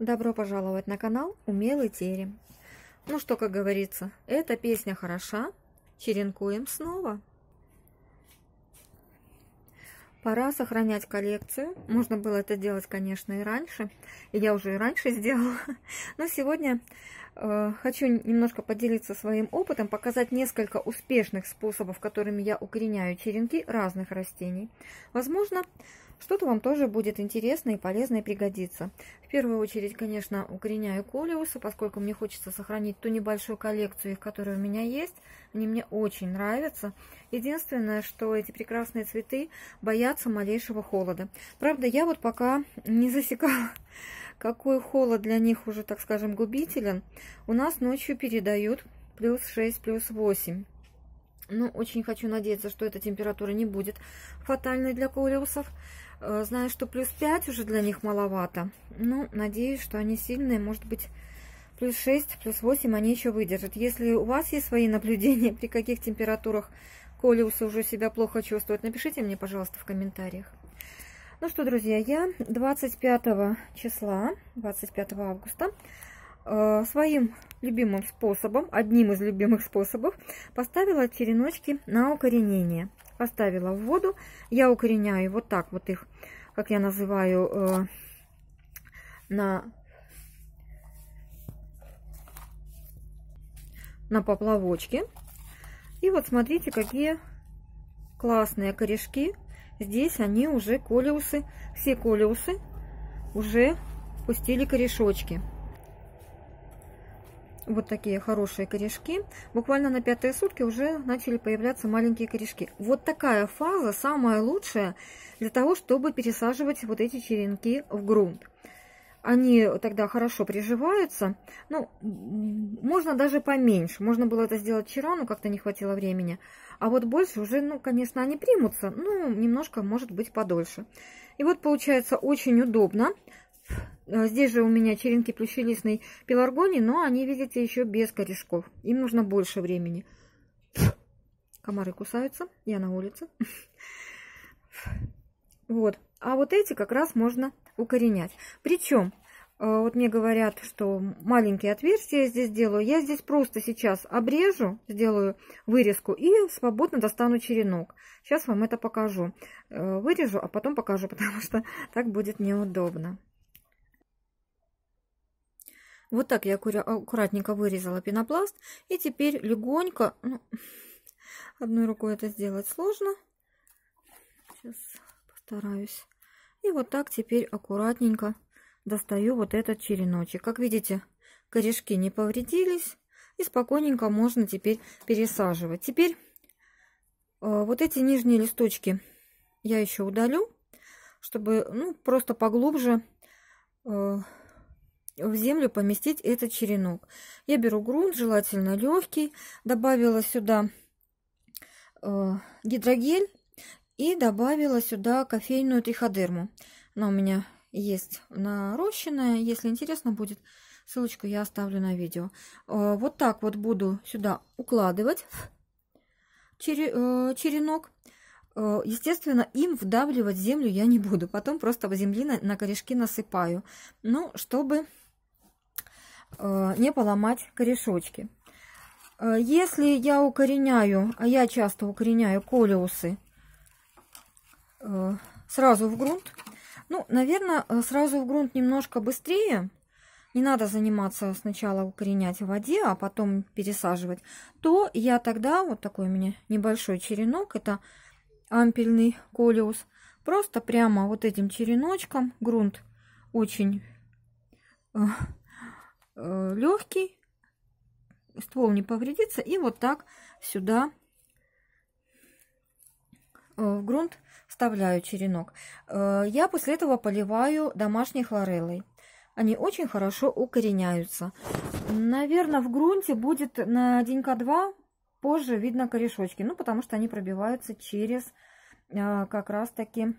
Добро пожаловать на канал Умелый терем. Ну что, как говорится, эта песня хороша. Черенкуем снова. Пора сохранять коллекцию. Можно было это делать, конечно, и раньше. и Я уже и раньше сделала. Но сегодня э, хочу немножко поделиться своим опытом, показать несколько успешных способов, которыми я укореняю черенки разных растений. Возможно, что-то вам тоже будет интересно и полезно и пригодится. В первую очередь, конечно, укореняю колиусы, поскольку мне хочется сохранить ту небольшую коллекцию, их, которая у меня есть. Они мне очень нравятся. Единственное, что эти прекрасные цветы боятся малейшего холода. Правда, я вот пока не засекала какой холод для них уже, так скажем, губителен, у нас ночью передают плюс 6, плюс 8. Но ну, очень хочу надеяться, что эта температура не будет фатальной для колеусов. Э, знаю, что плюс 5 уже для них маловато. ну, надеюсь, что они сильные. Может быть, плюс 6, плюс 8 они еще выдержат. Если у вас есть свои наблюдения, при каких температурах колиусы уже себя плохо чувствуют, напишите мне, пожалуйста, в комментариях. Ну что, друзья, я 25 числа, 25 августа, э, своим любимым способом, одним из любимых способов, поставила череночки на укоренение. Поставила в воду, я укореняю вот так вот их, как я называю, э, на, на поплавочке. И вот смотрите, какие классные корешки. Здесь они уже колеусы, все колеусы уже пустили корешочки вот такие хорошие корешки. Буквально на пятые сутки уже начали появляться маленькие корешки. Вот такая фаза самая лучшая для того, чтобы пересаживать вот эти черенки в грунт. Они тогда хорошо приживаются. Ну, можно даже поменьше. Можно было это сделать вчера, но как-то не хватило времени. А вот больше уже, ну, конечно, они примутся. Ну, немножко, может быть, подольше. И вот получается очень удобно. Э, здесь же у меня черенки плющелистной пеларгонии, но они, видите, еще без корешков. Им нужно больше времени. Комары кусаются, я на улице. Вот. А вот эти как раз можно укоренять. Причем, э, вот мне говорят, что маленькие отверстия я здесь делаю. Я здесь просто сейчас обрежу, сделаю вырезку и свободно достану черенок. Сейчас вам это покажу. Э, вырежу, а потом покажу, потому что так будет неудобно. Вот так я аккуратненько вырезала пенопласт. И теперь легонько, ну, одной рукой это сделать сложно. Сейчас постараюсь. И вот так теперь аккуратненько достаю вот этот череночек. Как видите, корешки не повредились. И спокойненько можно теперь пересаживать. Теперь э, вот эти нижние листочки я еще удалю, чтобы ну, просто поглубже э, в землю поместить этот черенок. Я беру грунт, желательно легкий, добавила сюда э, гидрогель и добавила сюда кофейную триходерму. Она у меня есть нарощенная, если интересно будет, ссылочку я оставлю на видео. Э, вот так вот буду сюда укладывать чере, э, черенок. Э, естественно, им вдавливать землю я не буду. Потом просто земли на, на корешки насыпаю. Ну, чтобы Э, не поломать корешочки. Э, если я укореняю, а я часто укореняю колеусы э, сразу в грунт, ну, наверное, сразу в грунт немножко быстрее, не надо заниматься сначала укоренять в воде, а потом пересаживать, то я тогда, вот такой у меня небольшой черенок, это ампельный колеус, просто прямо вот этим череночком грунт очень Э, легкий, ствол не повредится. И вот так сюда э, в грунт вставляю черенок. Э, я после этого поливаю домашней хлореллой. Они очень хорошо укореняются. Наверное, в грунте будет на денька два позже видно корешочки. Ну, потому что они пробиваются через как раз-таки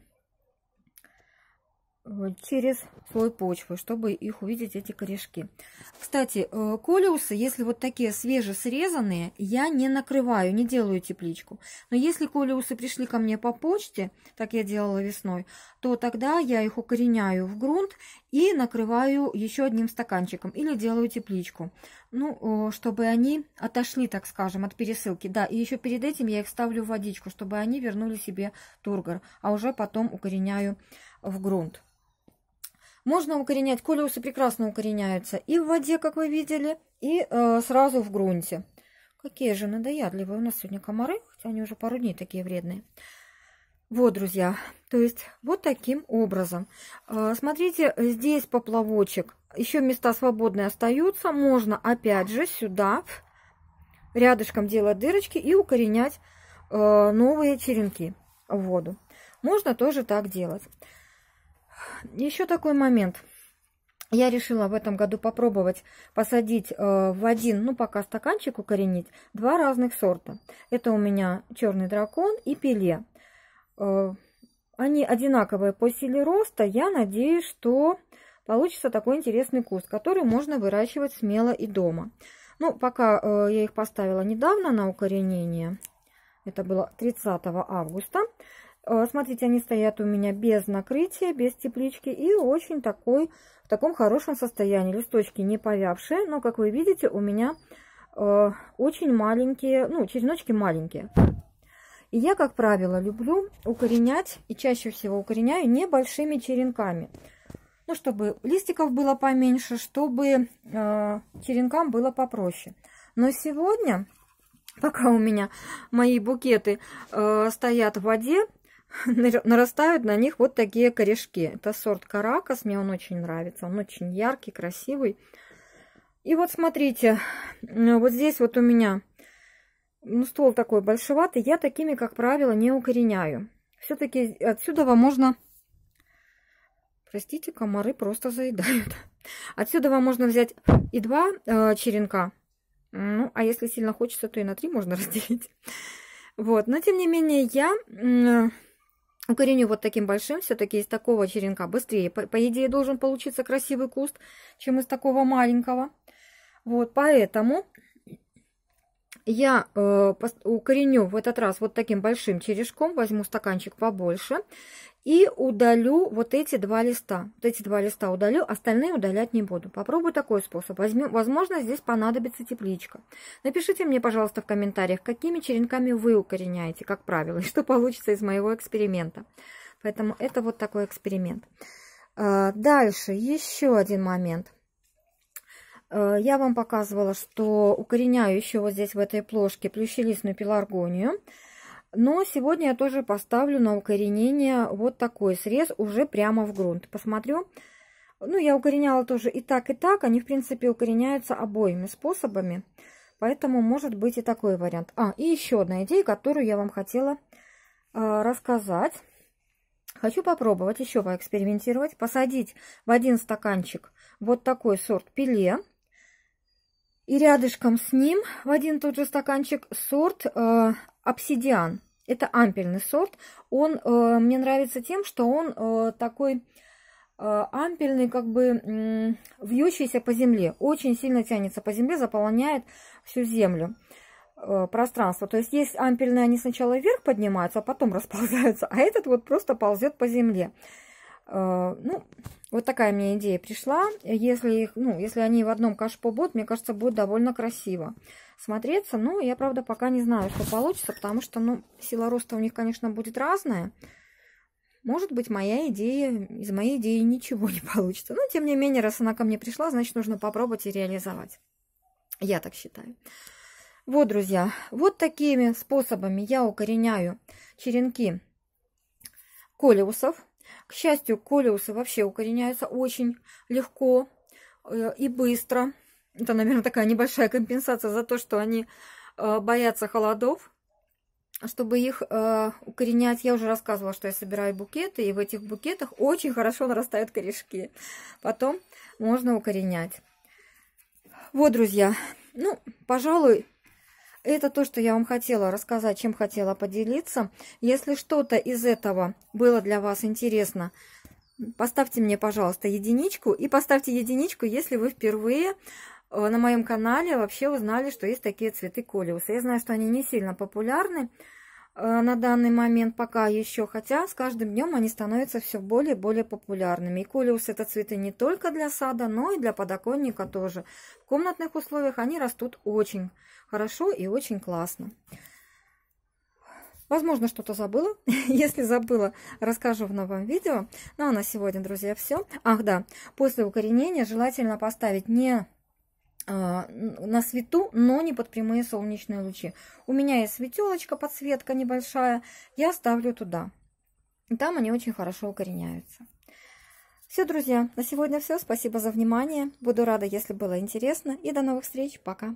через слой почвы, чтобы их увидеть, эти корешки. Кстати, э, колиусы, если вот такие свежесрезанные, я не накрываю, не делаю тепличку. Но если колиусы пришли ко мне по почте, так я делала весной, то тогда я их укореняю в грунт и накрываю еще одним стаканчиком или делаю тепличку ну, чтобы они отошли, так скажем, от пересылки. Да, и еще перед этим я их ставлю в водичку, чтобы они вернули себе тургор, а уже потом укореняю в грунт. Можно укоренять, колиусы прекрасно укореняются и в воде, как вы видели, и э, сразу в грунте. Какие же надоядливые у нас сегодня комары, хотя они уже пару дней такие вредные. Вот, друзья, то есть вот таким образом. Э, смотрите, здесь поплавочек еще места свободные остаются. Можно опять же сюда рядышком делать дырочки и укоренять э, новые черенки в воду. Можно тоже так делать. Еще такой момент. Я решила в этом году попробовать посадить э, в один, ну пока стаканчик укоренить, два разных сорта. Это у меня черный дракон и пиле. Э, они одинаковые по силе роста. Я надеюсь, что получится такой интересный куст, который можно выращивать смело и дома. Ну, пока э, я их поставила недавно на укоренение, это было 30 августа, э, Смотрите, они стоят у меня без накрытия, без теплички и очень такой, в таком хорошем состоянии. Листочки не повявшие, но, как вы видите, у меня э, очень маленькие, ну, череночки маленькие. И я, как правило, люблю укоренять и чаще всего укореняю небольшими черенками. Ну, чтобы листиков было поменьше, чтобы э, черенкам было попроще. Но сегодня, пока у меня мои букеты э, стоят в воде, нарастают на них вот такие корешки. Это сорт Каракас, мне он очень нравится. Он очень яркий, красивый. И вот смотрите, э, вот здесь вот у меня ну, ствол такой большеватый. Я такими, как правило, не укореняю. Все-таки отсюда можно Простите, комары просто заедают. Отсюда вам можно взять и два э, черенка. Ну, а если сильно хочется, то и на три можно разделить. Вот, но тем не менее я э, укореню вот таким большим, все-таки из такого черенка быстрее. По, по идее должен получиться красивый куст, чем из такого маленького. Вот, поэтому я э, укореню в этот раз вот таким большим черешком, возьму стаканчик побольше и удалю вот эти два листа. Вот эти два листа удалю, остальные удалять не буду. Попробую такой способ. Возьму, возможно, здесь понадобится тепличка. Напишите мне, пожалуйста, в комментариях, какими черенками вы укореняете, как правило, и что получится из моего эксперимента. Поэтому это вот такой эксперимент. Э, дальше еще один момент – Э, я вам показывала, что укореняю еще вот здесь в этой плошке плющелистную пеларгонию. Но сегодня я тоже поставлю на укоренение вот такой срез уже прямо в грунт. Посмотрю. Ну, я укореняла тоже и так, и так. Они, в принципе, укореняются обоими способами. Поэтому может быть и такой вариант. А, и еще одна идея, которую я вам хотела э, рассказать. Хочу попробовать еще поэкспериментировать. Посадить в один стаканчик вот такой сорт пиле. И рядышком с ним в один тот же стаканчик сорт э, обсидиан. Это ампельный сорт. Он э, мне нравится тем, что он э, такой э, ампельный, как бы вьющийся по земле, очень сильно тянется по земле, заполняет всю землю э, пространство. То есть есть ампельные, они сначала вверх поднимаются, а потом расползаются, а этот вот просто ползет по земле. Э, ну, вот такая мне идея пришла. Если, их, ну, если они в одном кашпо будут, мне кажется, будет довольно красиво смотреться. Но ну, я, правда, пока не знаю, что получится, потому что ну, сила роста у них, конечно, будет разная. Может быть, моя идея, из моей идеи ничего не получится. Но, тем не менее, раз она ко мне пришла, значит, нужно попробовать и реализовать. Я так считаю. Вот, друзья, вот такими способами я укореняю черенки колеусов к счастью, колиусы вообще укореняются очень легко э, и быстро. Это, наверное, такая небольшая компенсация за то, что они э, боятся холодов. Чтобы их э, укоренять, я уже рассказывала, что я собираю букеты, и в этих букетах очень хорошо нарастают корешки. Потом можно укоренять. Вот, друзья, ну, пожалуй, это то, что я вам хотела рассказать, чем хотела поделиться. Если что-то из этого было для вас интересно, поставьте мне, пожалуйста, единичку. И поставьте единичку, если вы впервые э, на моем канале вообще узнали, что есть такие цветы колиуса. Я знаю, что они не сильно популярны, Э, на данный момент пока еще, хотя с каждым днем они становятся все более и более популярными. И колиус это цветы не только для сада, но и для подоконника тоже. В комнатных условиях они растут очень хорошо и очень классно. Возможно, что-то забыла. Если забыла, расскажу в новом видео. Ну а на сегодня, друзья, все. Ах да, после укоренения желательно поставить не а, на свету, но не под прямые солнечные лучи. У меня есть светелочка, подсветка небольшая, я ставлю туда. там они очень хорошо укореняются. Все, друзья, на сегодня все. Спасибо за внимание. Буду рада, если было интересно. И до новых встреч. Пока.